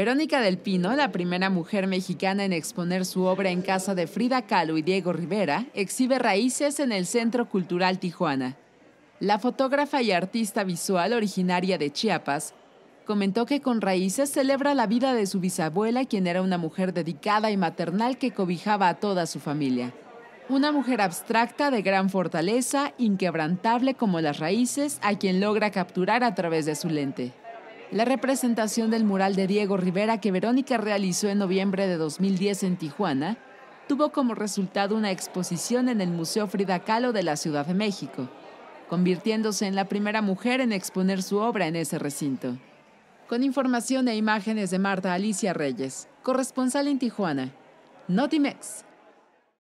Verónica del Pino, la primera mujer mexicana en exponer su obra en casa de Frida Kahlo y Diego Rivera, exhibe raíces en el Centro Cultural Tijuana. La fotógrafa y artista visual originaria de Chiapas comentó que con raíces celebra la vida de su bisabuela, quien era una mujer dedicada y maternal que cobijaba a toda su familia. Una mujer abstracta de gran fortaleza, inquebrantable como las raíces, a quien logra capturar a través de su lente. La representación del mural de Diego Rivera que Verónica realizó en noviembre de 2010 en Tijuana tuvo como resultado una exposición en el Museo Frida Kahlo de la Ciudad de México, convirtiéndose en la primera mujer en exponer su obra en ese recinto. Con información e imágenes de Marta Alicia Reyes, corresponsal en Tijuana, Notimex.